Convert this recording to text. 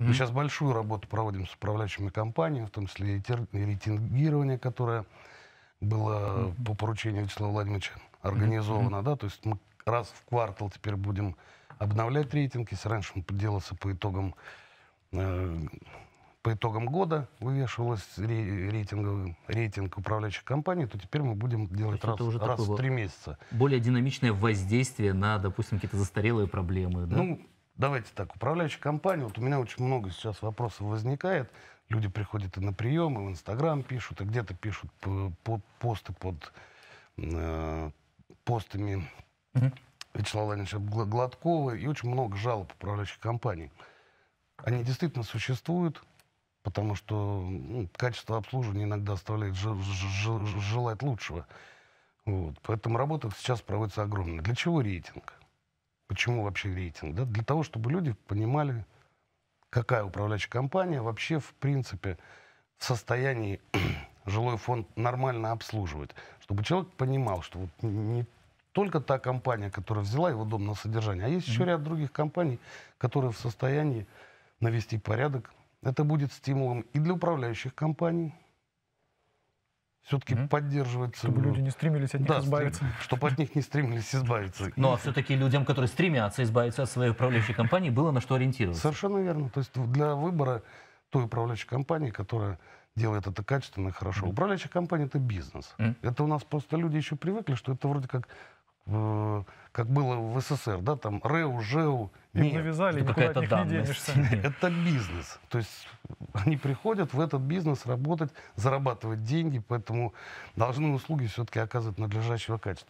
Mm-hmm. Мы сейчас большую работу проводим с управляющими компаниями, в том числе и, тер... и рейтингирование, которое было mm-hmm. по поручению Вячеслава Владимировича организовано. Mm-hmm. Да? То есть мы раз в квартал теперь будем обновлять рейтинг. Если раньше он делался по итогам, э, по итогам года, вывешивалось рейтинг, рейтинг управляющих компаний, то теперь мы будем делать раз, уже раз в три месяца. Более динамичное воздействие на, допустим, какие-то застарелые проблемы. Да? Ну, Давайте так, управляющая компания, вот у меня очень много сейчас вопросов возникает. Люди приходят и на прием, и в Инстаграм пишут, и где-то пишут по, по, посты под э, постами угу. Вячеслава Владимировича Гладкова, и очень много жалоб управляющих компаний. Они действительно существуют, потому что ну, качество обслуживания иногда оставляет желать лучшего. Вот. Поэтому работа сейчас проводится огромная. Для чего рейтинг? Почему вообще рейтинг? Да, для того, чтобы люди понимали, какая управляющая компания вообще, в принципе, в состоянии жилой фонд нормально обслуживает, Чтобы человек понимал, что вот не только та компания, которая взяла его дом на содержание, а есть еще ряд других компаний, которые в состоянии навести порядок. Это будет стимулом и для управляющих компаний, все-таки mm-hmm. поддерживать... Чтобы э, люди не стремились от них да, избавиться. Чтобы от них не стремились избавиться. Но а все-таки людям, которые стремятся избавиться от своей управляющей компании, было на что ориентироваться. Совершенно верно. То есть для выбора той управляющей компании, которая делает это качественно и хорошо. Mm-hmm. Управляющая компания — это бизнес. Mm-hmm. Это у нас просто люди еще привыкли, что это вроде как э, как было в СССР, да, там РЭУ, ЖЭУ. Им навязали, никуда от них не денешься. это бизнес. То есть они приходят в этот бизнес работать, зарабатывать деньги, поэтому должны услуги все-таки оказывать надлежащего качества.